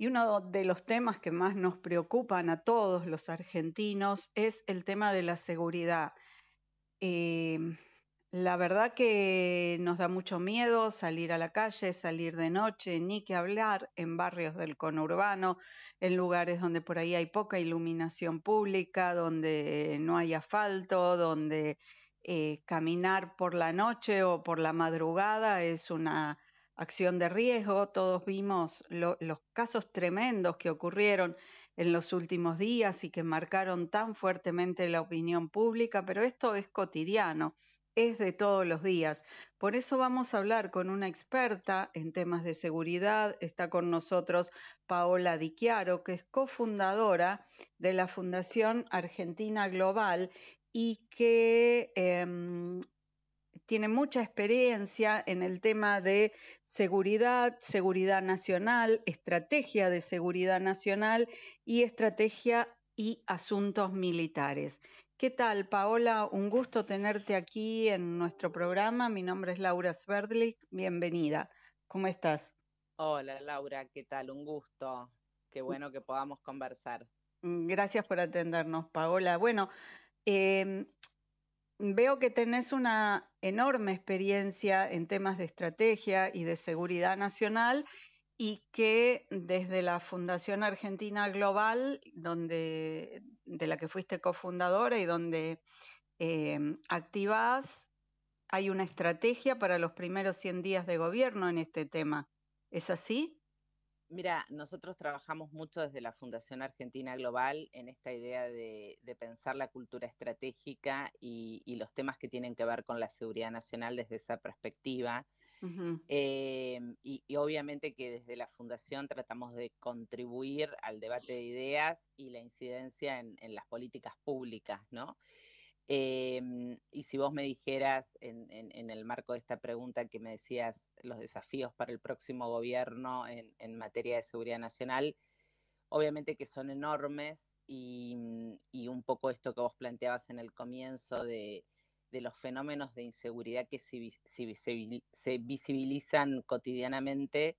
Y uno de los temas que más nos preocupan a todos los argentinos es el tema de la seguridad. Em, la verdad que nos da mucho miedo salir a la calle, salir de noche, ni que hablar en barrios del conurbano, en lugares donde por ahí hay poca iluminación pública, donde no hay asfalto, donde eh, caminar por la noche o por la madrugada es una acción de riesgo, todos vimos los casos tremendos que ocurrieron en los últimos días y que marcaron tan fuertemente la opinión pública, pero esto es cotidiano, es de todos los días. Por eso vamos a hablar con una experta en temas de seguridad. Está con nosotros Paola Di Chiaro, que es cofundadora de la Fundación Argentina Global y que em, tiene mucha experiencia en el tema de seguridad, seguridad nacional, estrategia de seguridad nacional y estrategia y asuntos militares. ¿Qué tal, Paola? Un gusto tenerte aquí en nuestro programa. Mi nombre es Laura Sverdlik. Bienvenida. ¿Cómo estás? Hola, Laura. ¿Qué tal? Un gusto. Qué mm. bueno que podamos conversar. Mm, gracias por atendernos, Paola. Bueno, em, veo que tenés una enorme experiencia en temas de estrategia y de seguridad nacional y que desde la Fundación Argentina Global, de la que fuiste cofundadora y donde eh, activás, hay una estrategia para los primeros 100 días de gobierno en este tema. ¿Es así? Mira, nosotros trabajamos mucho desde la Fundación Argentina Global en esta idea de, pensar la cultura estratégica y, los temas que tienen que ver con la seguridad nacional desde esa perspectiva. Em, y, obviamente que desde la Fundación tratamos de contribuir al debate de ideas y la incidencia en, en las políticas públicas, ¿no? Em, y si vos me dijeras, en, el marco de esta pregunta que me decías, los desafíos para el próximo gobierno en, materia de seguridad nacional, obviamente que son enormes mm, y, un poco esto que vos planteabas en el comienzo de, los fenómenos de inseguridad que se, visibilizan cotidianamente,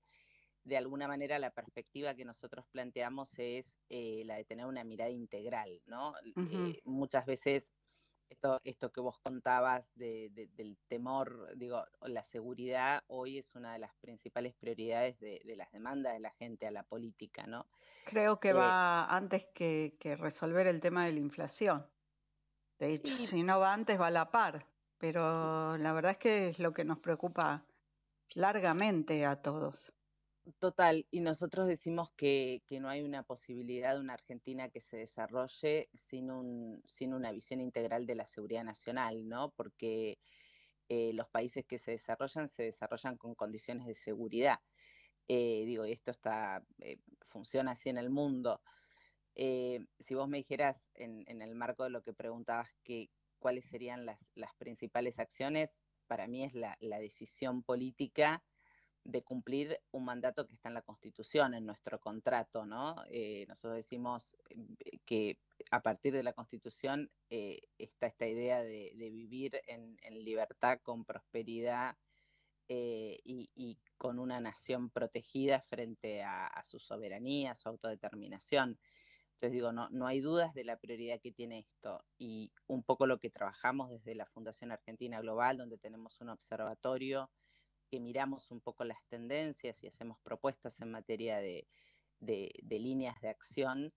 de alguna manera la perspectiva que nosotros planteamos es eh, la de tener una mirada integral, ¿no? Eh, muchas veces esto, esto que vos contabas del temor, digo, la seguridad hoy es una de las principales prioridades de, las demandas de la gente a la política, ¿no? Creo que eh, va antes que, resolver el tema de la inflación. De hecho, si no va antes, va a la par. Pero la verdad es que es lo que nos preocupa largamente a todos. Total, y nosotros decimos que, que, no hay una posibilidad de una Argentina que se desarrolle sin, un, sin una visión integral de la seguridad nacional, ¿no? Porque eh, los países que se desarrollan se desarrollan con condiciones de seguridad. Eh, digo, y esto está, eh, funciona así en el mundo. si vos me dijeras, en, el marco de lo que preguntabas, que, cuáles serían las, las principales acciones, para mí es la decisión política de cumplir un mandato que está en la Constitución, en nuestro contrato, ¿no? Eh, nosotros decimos eh, que a partir de la Constitución eh, está esta idea de, vivir en, libertad, con prosperidad y, con una nación protegida frente a, su soberanía, a su autodeterminación. Entonces digo, no, no hay dudas de la prioridad que tiene esto y un poco lo que trabajamos desde la Fundación Argentina Global, donde tenemos un observatorio que miramos un poco las tendencias y hacemos propuestas en materia de, líneas de acción,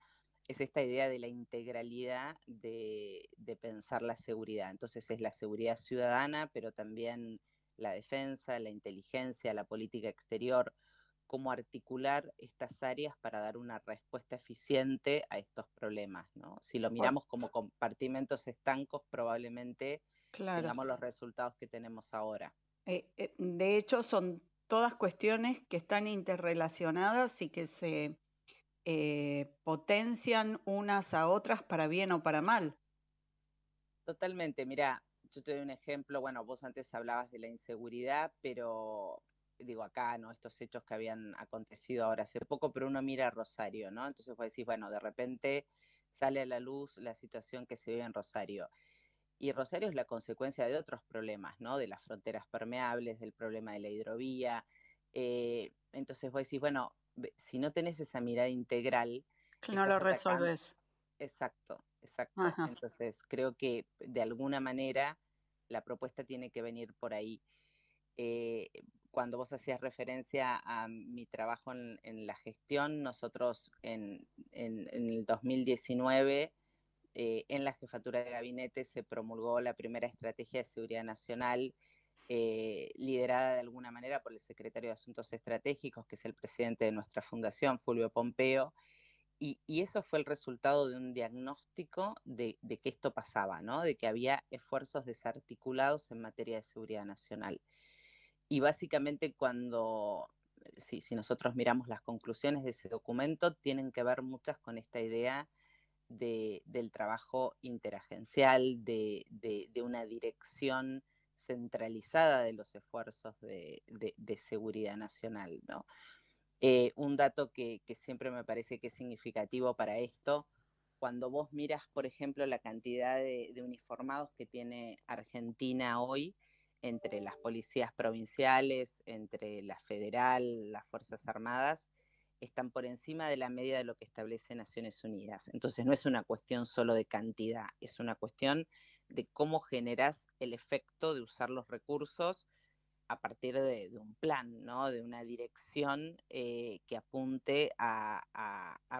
es esta idea de la integralidad de, pensar la seguridad. Entonces es la seguridad ciudadana, pero también la defensa, la inteligencia, la política exterior, cómo articular estas áreas para dar una respuesta eficiente a estos problemas. Si lo miramos como compartimentos estancos, probablemente tengamos los resultados que tenemos ahora. Eh, eh, de hecho, son todas cuestiones que están interrelacionadas y que se eh, potencian unas a otras para bien o para mal. Totalmente, mira, yo te doy un ejemplo, bueno, vos antes hablabas de la inseguridad, pero digo acá, ¿no? Estos hechos que habían acontecido ahora hace poco, pero uno mira a Rosario, ¿no? Entonces vos decís, bueno, de repente sale a la luz la situación que se vive en Rosario. Y Rosario es la consecuencia de otros problemas, ¿no? De las fronteras permeables, del problema de la hidrovía. Eh, entonces vos decís, bueno, si no tenés esa mirada integral... No lo resolves. Exacto, exacto. Entonces creo que de alguna manera la propuesta tiene que venir por ahí. Eh, cuando vos hacías referencia a mi trabajo en, la gestión, nosotros en el 2019 eh, en la jefatura de gabinete se promulgó la primera estrategia de seguridad nacional, eh, liderada de alguna manera por el secretario de Asuntos Estratégicos, que es el presidente de nuestra fundación, Fulvio Pompeo. Y, eso fue el resultado de un diagnóstico de, que esto pasaba, ¿no? de que había esfuerzos desarticulados en materia de seguridad nacional. Y básicamente cuando, si, si nosotros miramos las conclusiones de ese documento, tienen que ver muchas con esta idea de, del trabajo interagencial, de, una dirección centralizada de los esfuerzos de, seguridad nacional. Eh, un dato que, siempre me parece que es significativo para esto, cuando vos miras, por ejemplo, la cantidad de, uniformados que tiene Argentina hoy entre las policías provinciales, entre la federal, las Fuerzas Armadas, están por encima de la media de lo que establece Naciones Unidas. Entonces no es una cuestión solo de cantidad, es una cuestión de cómo generas el efecto de usar los recursos a partir de, un plan, ¿no? de una dirección eh, que apunte a,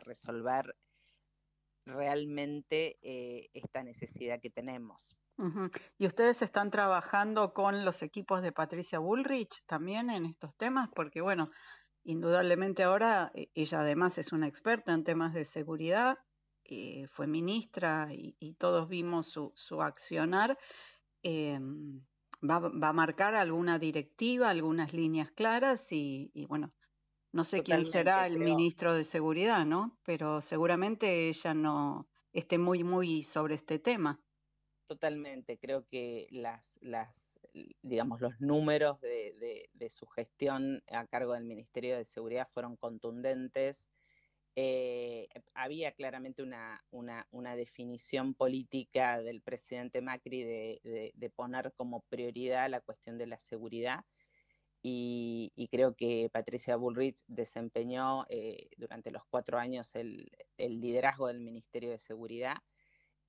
resolver realmente eh, esta necesidad que tenemos. ¿Y ustedes están trabajando con los equipos de Patricia Bullrich también en estos temas? Porque bueno, Indudablemente ahora e, ella además es una experta en temas de seguridad, eh, fue ministra y, todos vimos su, su accionar. Em, va, a marcar alguna directiva, algunas líneas claras y, bueno, no sé quién será el ministro de Seguridad, ¿no? Pero seguramente ella no esté muy, muy sobre este tema. Totalmente, creo que las, las digamos, los números de, su gestión a cargo del Ministerio de Seguridad fueron contundentes. Eh, había claramente una, definición política del presidente Macri de, poner como prioridad la cuestión de la seguridad y, creo que Patricia Bullrich desempeñó eh, durante los cuatro años el, liderazgo del Ministerio de Seguridad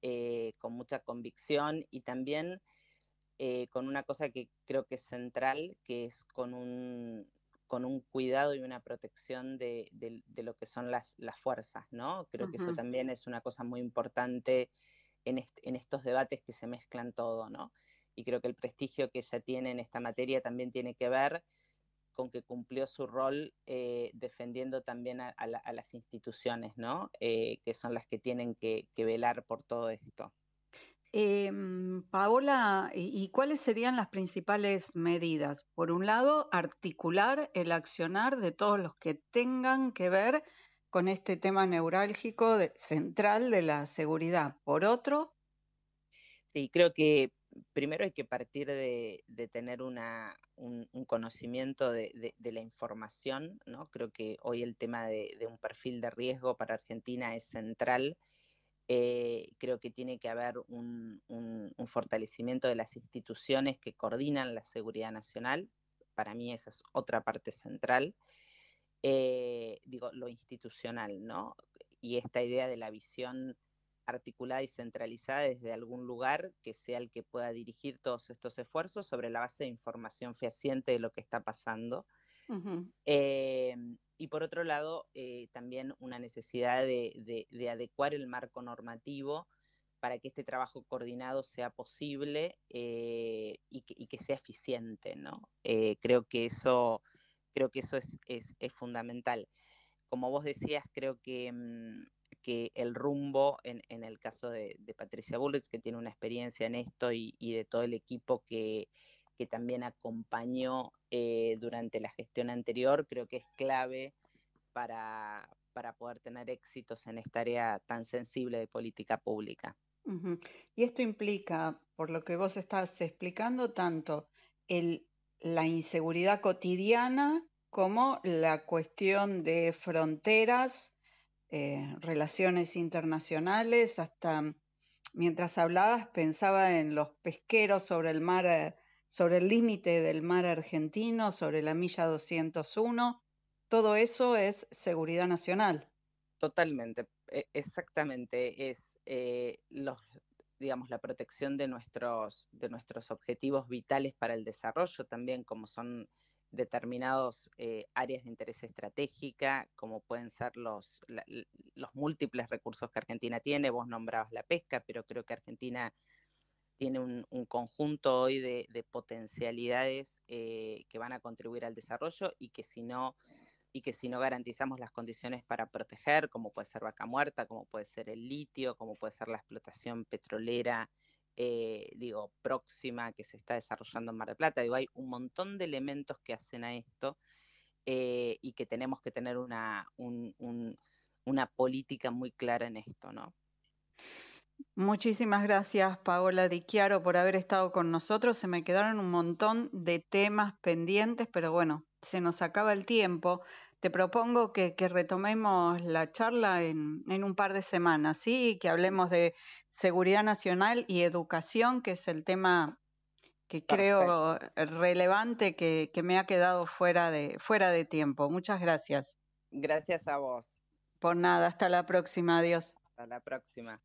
eh, con mucha convicción y también eh, con una cosa que creo que es central, que es con un, cuidado y una protección de, lo que son las, fuerzas, ¿no? Creo que eso también es una cosa muy importante en, estos debates que se mezclan todo, ¿no? Y creo que el prestigio que ella tiene en esta materia también tiene que ver con que cumplió su rol eh, defendiendo también a, las instituciones, ¿no? Eh, que son las que tienen que velar por todo esto. Em, eh, Paola, ¿y cuáles serían las principales medidas? Por un lado, articular el accionar de todos los que tengan que ver con este tema neurálgico central de la seguridad. Por otro. Sí, creo que primero hay que partir de, tener un, conocimiento de, de, la información. ¿no? Creo que hoy el tema de, un perfil de riesgo para Argentina es central eh, creo que tiene que haber un, fortalecimiento de las instituciones que coordinan la seguridad nacional. Para mí esa es otra parte central. Eh, digo, lo institucional, ¿no? Y esta idea de la visión articulada y centralizada desde algún lugar que sea el que pueda dirigir todos estos esfuerzos sobre la base de información fehaciente de lo que está pasando Em, y por otro lado, eh, también una necesidad de, adecuar el marco normativo para que este trabajo coordinado sea posible eh, y, que, sea eficiente, ¿no? Eh, creo que eso, creo que eso es, fundamental. Como vos decías, creo que mm, que el rumbo, en, en el caso de, Patricia Bullrich, que tiene una experiencia en esto, y, de todo el equipo que, que también acompañó eh, durante la gestión anterior, creo que es clave para, para poder tener éxitos en esta área tan sensible de política pública. Y esto implica, por lo que vos estás explicando, tanto el, la inseguridad cotidiana como la cuestión de fronteras, eh, relaciones internacionales, hasta mientras hablabas pensaba en los pesqueros sobre el mar eh, sobre el límite del mar argentino, sobre la milla 201. Todo eso es seguridad nacional. Totalmente, e-, exactamente. Es eh, los, digamos, la protección de nuestros, de nuestros objetivos vitales para el desarrollo también, como son determinados eh, áreas de interés estratégica, como pueden ser los, los múltiples recursos que Argentina tiene. Vos nombrabas la pesca, pero creo que Argentina tiene un, conjunto hoy de, potencialidades eh, que van a contribuir al desarrollo y que si no y que si no garantizamos las condiciones para proteger, como puede ser vaca muerta, como puede ser el litio, como puede ser la explotación petrolera, eh, digo, próxima que se está desarrollando en Mar del Plata, digo, hay un montón de elementos que hacen a esto eh, y que tenemos que tener una, una política muy clara en esto, ¿no? Muchísimas gracias Paola Di Chiaro por haber estado con nosotros. Se me quedaron un montón de temas pendientes, pero bueno, se nos acaba el tiempo. Te propongo que, retomemos la charla en, un par de semanas, ¿sí? Y que hablemos de seguridad nacional y educación, que es el tema que creo relevante que, me ha quedado fuera de, fuera de tiempo. Muchas gracias. Gracias a vos. Por nada, hasta la próxima. Adiós. Hasta la próxima.